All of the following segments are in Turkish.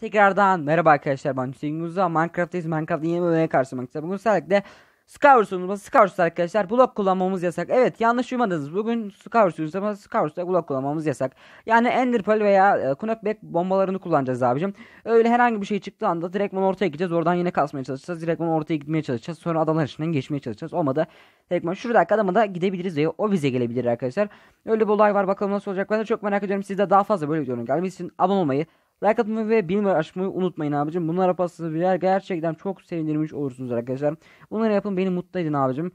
Tekrardan merhaba arkadaşlar ben Hüseyin Guzda Minecraft'tayız Minecraft'ın yeni bölümüne karşılamakta Bugün sadece Scour sunulması Scour'da arkadaşlar blok kullanmamız yasak Evet yanlış duymadınız bugün Scour sunulması Scour'da blok kullanmamız yasak Yani Ender Pearl veya e, Knockback bombalarını kullanacağız abicim Öyle herhangi bir şey çıktığı anda direktman ortaya gideceğiz oradan yine kasmaya çalışacağız Direktman ortaya gitmeye çalışacağız sonra adalar içinden geçmeye çalışacağız Olmadı direktman şuradaki adama da gidebiliriz veya o bize gelebilir arkadaşlar Öyle bir olay var bakalım nasıl olacak ben de çok merak ediyorum sizde daha fazla böyle videonun gelmesi için abone olmayı Like atmayı ve bilmeyi açmayı unutmayın abicim. Bunlar yaparsanız birer gerçekten çok sevinirmiş olursunuz arkadaşlar. Bunları yapın beni mutlu edin abicim.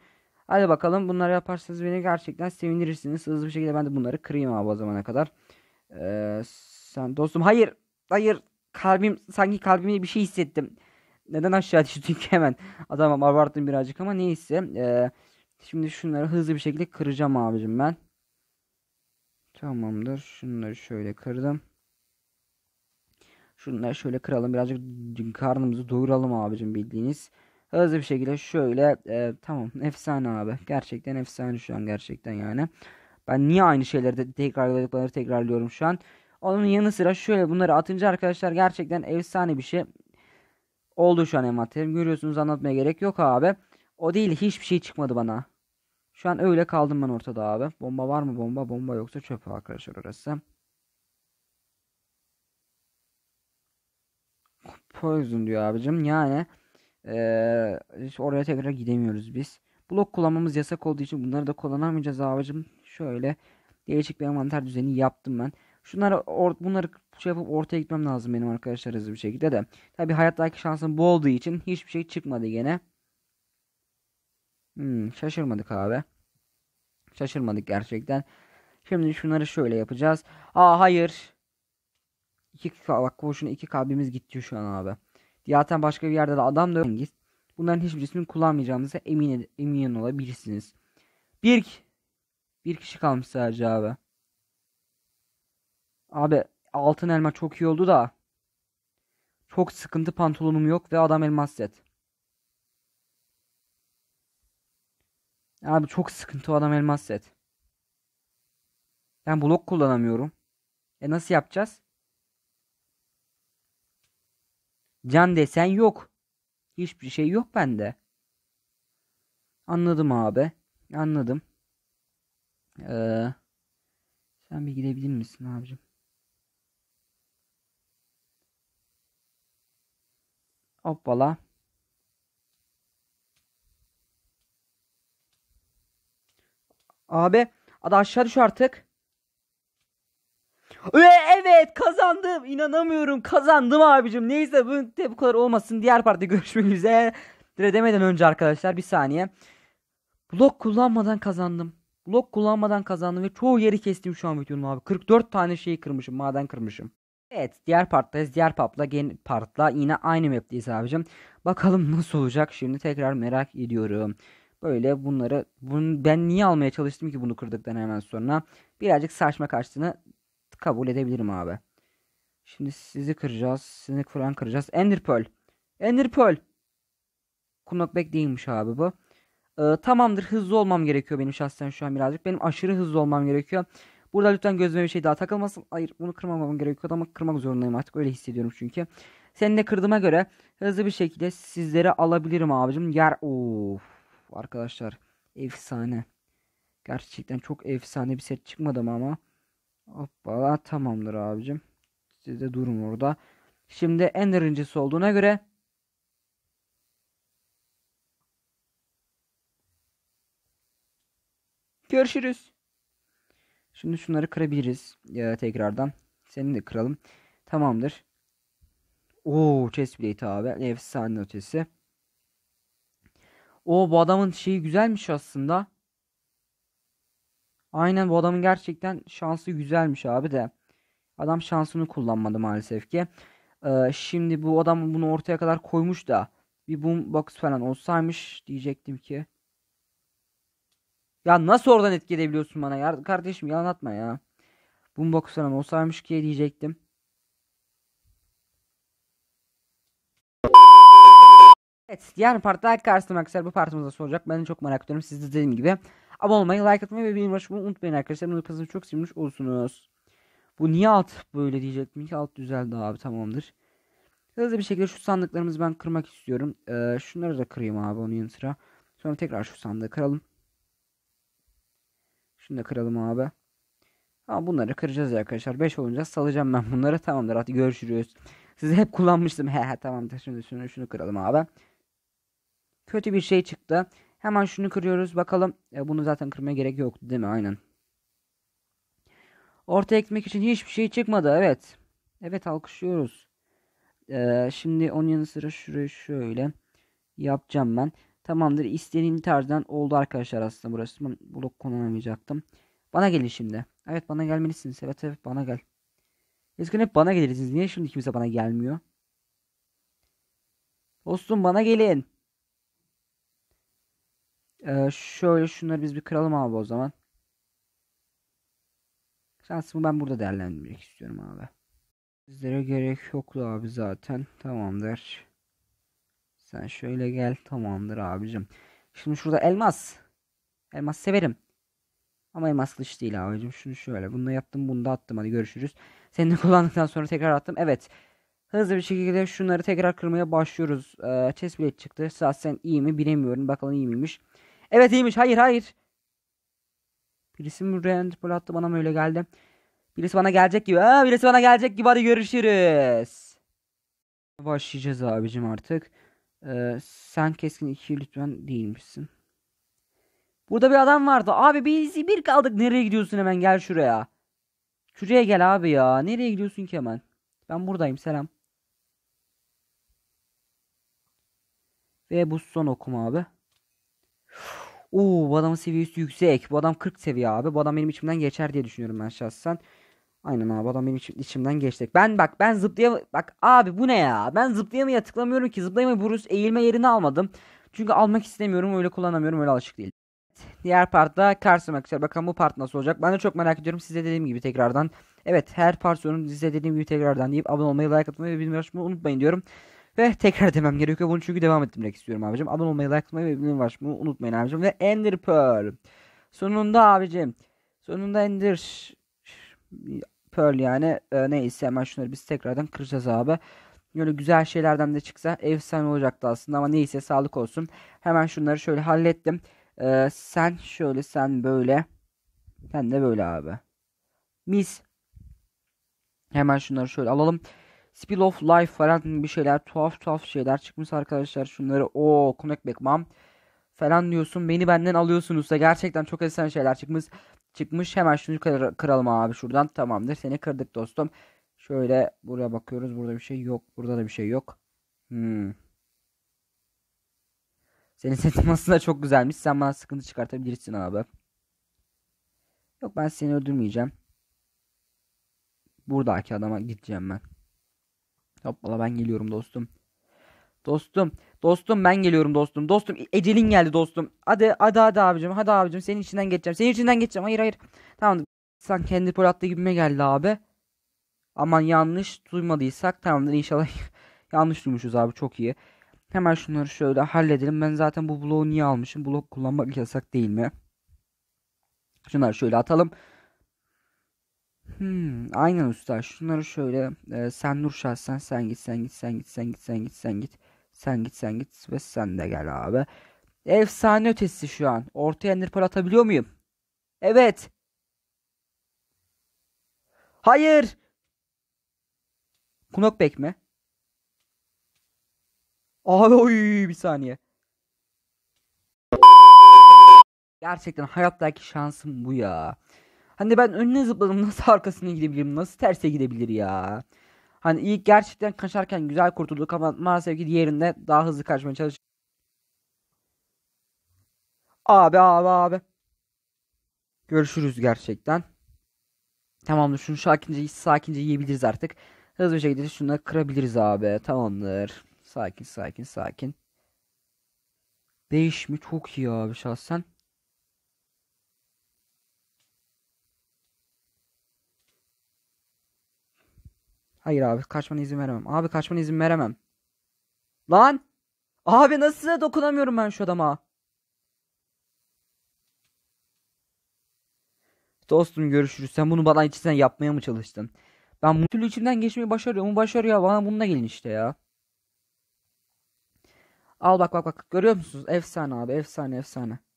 Hadi bakalım bunları yaparsanız beni gerçekten sevinirsiniz. Hızlı bir şekilde ben de bunları kırayım abi o zamana kadar. Ee, sen dostum hayır hayır kalbim sanki kalbimde bir şey hissettim. Neden aşağı düştü ki hemen. Tamam abarttım birazcık ama neyse. Ee, şimdi şunları hızlı bir şekilde kıracağım abicim ben. Tamamdır. Şunları şöyle kırdım. Şunları şöyle kıralım birazcık karnımızı doyuralım abicim bildiğiniz. Hızlı bir şekilde şöyle e, tamam efsane abi. Gerçekten efsane şu an gerçekten yani. Ben niye aynı şeyleri de tekrarladıkları tekrarlıyorum şu an. Onun yanı sıra şöyle bunları atınca arkadaşlar gerçekten efsane bir şey oldu şu an envanterim. Görüyorsunuz anlatmaya gerek yok abi. O değil hiçbir şey çıkmadı bana. Şu an öyle kaldım ben ortada abi. Bomba var mı bomba? Bomba yoksa çöp arkadaşlar orası. poison diyor abicim. Yani ee, oraya tekrar gidemiyoruz biz. Blok kullanmamız yasak olduğu için bunları da kullanamayacağız abicim. Şöyle değişik bir mantar düzeni yaptım ben. Şunları or bunları şey yapıp ortaya gitmem lazım benim arkadaşlar hızlı bir şekilde de. Tabi hayattaki şansım bu olduğu için hiçbir şey çıkmadı gene. Hmm, şaşırmadık abi. Şaşırmadık gerçekten. Şimdi şunları şöyle yapacağız. Aa hayır. 2K bak kurşun 2 kalbimiz gitti şu an abi. Zaten başka bir yerde de adam da Cengiz. Bunların hiçbirisini kullanmayacağımıza emin, emin olabilirsiniz. Bir, bir kişi kalmış sadece abi. Abi altın elma çok iyi oldu da. Çok sıkıntı pantolonum yok ve adam elmas set. Abi çok sıkıntı adam elmas set. Ben blok kullanamıyorum. E nasıl yapacağız? Can desen yok. Hiçbir şey yok bende. Anladım abi. Anladım. Ee, sen bir gidebilir misin abicim? Hoppala. Abi. Hadi aşağı düş artık. Ve ee, evet kazandım. İnanamıyorum kazandım abicim. Neyse bu, bu kadar olmasın. Diğer partide görüşmek üzere. Demeden önce arkadaşlar bir saniye. Blok kullanmadan kazandım. Blok kullanmadan kazandım ve çoğu yeri kestim şu an videonun abi. 44 tane şeyi kırmışım. Maden kırmışım. Evet diğer parttayız. Diğer partla, gen partla yine aynı map'teyiz abicim. Bakalım nasıl olacak şimdi tekrar merak ediyorum. Böyle bunları bunu ben niye almaya çalıştım ki bunu kırdıktan hemen sonra. Birazcık saçma kaçtığını kabul edebilirim abi. Şimdi sizi kıracağız. Sizi falan kıracağız. Ender Pearl. Ender Knockback değilmiş abi bu. Ee, tamamdır hızlı olmam gerekiyor benim şahsen şu an birazcık. Benim aşırı hızlı olmam gerekiyor. Burada lütfen gözüme bir şey daha takılmasın. Hayır bunu kırmamam gerekiyordu ama kırmak zorundayım artık. Öyle hissediyorum çünkü. Seninle de kırdığıma göre hızlı bir şekilde sizleri alabilirim abicim. Yer of arkadaşlar efsane. Gerçekten çok efsane bir set çıkmadı ama Hoppala tamamdır abicim. Siz de durun orada. Şimdi en incisi olduğuna göre Görüşürüz. Şimdi şunları kırabiliriz ya tekrardan. Seni de kıralım. Tamamdır. Oo chestplate abi. Efsane ötesi. Oo bu adamın şeyi güzelmiş aslında. Aynen bu adamın gerçekten şansı güzelmiş abi de. Adam şansını kullanmadı maalesef ki. Ee, şimdi bu adam bunu ortaya kadar koymuş da bir boombox falan olsaymış diyecektim ki. Ya nasıl oradan etki edebiliyorsun bana ya? Kardeşim yalan atma ya. Boombox falan olsaymış ki diyecektim. Evet diğer partlar karşısında arkadaşlar bu partımızda soracak. Ben çok merak ediyorum. Siz de dediğim gibi Abone olmayı, like atmayı ve benim ulaşmayı unutmayın arkadaşlar. Bunu kazanıp çok sevmiş olsunuz. Bu niye alt böyle diyecektim ki alt düzeldi abi tamamdır. Hızlı bir şekilde şu sandıklarımızı ben kırmak istiyorum. Ee, şunları da kırayım abi onun yanı sıra. Sonra tekrar şu sandığı kıralım. Şunu da kıralım abi. Ama bunları kıracağız arkadaşlar. 5 olunca salacağım ben bunları. Tamamdır hadi görüşürüz. Sizi hep kullanmıştım. He he tamamdır. Şimdi şunu, şunu kıralım abi. Kötü bir şey çıktı. Hemen şunu kırıyoruz. Bakalım. E, bunu zaten kırmaya gerek yoktu değil mi? Aynen. Orta ekmek için hiçbir şey çıkmadı. Evet. Evet alkışlıyoruz. Ee, şimdi onun yanı sıra şurayı şöyle yapacağım ben. Tamamdır. İstediğim tarzdan oldu arkadaşlar aslında burası. Ben blok konulamayacaktım. Bana gelin şimdi. Evet bana gelmelisiniz. Evet evet bana gel. Eskiden hep bana gelirsiniz. Niye şimdi kimse bana gelmiyor? Dostum bana gelin. Ee, şöyle şunları biz bir kıralım abi o zaman. Şansımı ben burada değerlendirmek istiyorum abi. Sizlere gerek yoktu abi zaten. Tamamdır. Sen şöyle gel. Tamamdır abicim. Şimdi şurada elmas. Elmas severim. Ama elmas kılıç değil abicim. Şunu şöyle. Bunu yaptım. Bunu da attım. Hadi görüşürüz. Seninle kullandıktan sonra tekrar attım. Evet. Hızlı bir şekilde şunları tekrar kırmaya başlıyoruz. Ee, chest blade çıktı. Zaten iyi mi bilemiyorum. Bakalım iyi miymiş. Evet iyiymiş. Hayır hayır. Birisi mi randpol attı bana mı öyle geldi? Birisi bana gelecek gibi. Ha, birisi bana gelecek gibi hadi görüşürüz. Başlayacağız abicim artık. Ee, sen keskin iki lütfen değilmişsin. Burada bir adam vardı. Abi biz bir kaldık. Nereye gidiyorsun hemen gel şuraya. Şuraya gel abi ya. Nereye gidiyorsun ki hemen? Ben buradayım selam. Ve bu son okuma abi. Oo bu adamın seviyesi yüksek. Bu adam 40 seviye abi. Bu adam benim içimden geçer diye düşünüyorum ben şahsen. Aynen abi adam benim içim, içimden geçecek. Ben bak ben zıplaya bak abi bu ne ya? Ben zıplayamaya tıklamıyorum ki. Zıplayamaya burus eğilme yerini almadım. Çünkü almak istemiyorum öyle kullanamıyorum öyle alışık değil. Diğer partta karşıma arkadaşlar bakalım bu part nasıl olacak. Ben de çok merak ediyorum. Size dediğim gibi tekrardan. Evet her part sorunu size dediğim gibi tekrardan deyip abone olmayı like atmayı ve bildirim açmayı unutmayın diyorum. Ve tekrar demem gerekiyor bunu çünkü devam ettirmek istiyorum abicim. Abone olmayı, like atmayı ve bildirim açmayı unutmayın abicim. Ve Ender Pearl. Sonunda abicim. Sonunda Ender Pearl yani e, neyse hemen şunları biz tekrardan kıracağız abi. Böyle güzel şeylerden de çıksa efsane olacaktı aslında ama neyse sağlık olsun. Hemen şunları şöyle hallettim. E, sen şöyle sen böyle. Sen de böyle abi. Mis. Hemen şunları şöyle alalım. Spill of Life falan bir şeyler tuhaf tuhaf şeyler çıkmış arkadaşlar. Şunları o Connect Back falan diyorsun. Beni benden alıyorsunuz da gerçekten çok esen şeyler çıkmış. Çıkmış hemen şunu kıralım abi şuradan. Tamamdır seni kırdık dostum. Şöyle buraya bakıyoruz. Burada bir şey yok. Burada da bir şey yok. Hmm. Senin setin aslında çok güzelmiş. Sen bana sıkıntı çıkartabilirsin abi. Yok ben seni öldürmeyeceğim. Buradaki adama gideceğim ben. Hoppala ben geliyorum dostum. Dostum. Dostum ben geliyorum dostum. Dostum ecelin geldi dostum. Hadi hadi hadi abicim. Hadi abicim senin içinden geçeceğim. Senin içinden geçeceğim. Hayır hayır. Tamam. Sen kendi pol attığı gibime geldi abi. Aman yanlış duymadıysak tamamdır inşallah yanlış duymuşuz abi çok iyi. Hemen şunları şöyle halledelim. Ben zaten bu bloğu niye almışım? Blok kullanmak yasak değil mi? Şunları şöyle atalım. Hmm, aynen usta. Şunları şöyle e, sen dur şahsen sen git sen git sen git sen git sen git sen git sen git sen git ve sen de gel abi. Efsane ötesi şu an. Ortaya enderpearl atabiliyor muyum? Evet. Hayır. Kunokbek mi? Abi oy bir saniye. Gerçekten hayattaki şansım bu ya. Hani ben önüne zıpladım nasıl arkasına gidebilirim? Nasıl terse gidebilir ya? Hani ilk gerçekten kaçarken güzel kurtulduk ama maalesef ki diğerinde daha hızlı kaçmaya çalış. Abi abi abi. Görüşürüz gerçekten. Tamamdır şunu sakince, sakince yiyebiliriz artık. Hızlı bir şekilde şunu da kırabiliriz abi. Tamamdır. Sakin sakin sakin. 5 mi? Çok iyi abi şahsen. Hayır abi kaçmana izin veremem. Abi kaçmana izin veremem. Lan! Abi nasıl dokunamıyorum ben şu adama? Dostum görüşürüz. Sen bunu bana içinden yapmaya mı çalıştın? Ben bu türlü içimden geçmeyi başarıyorum. Başarıyor. Bana bununla gelin işte ya. Al bak bak bak. Görüyor musunuz? Efsane abi. Efsane efsane.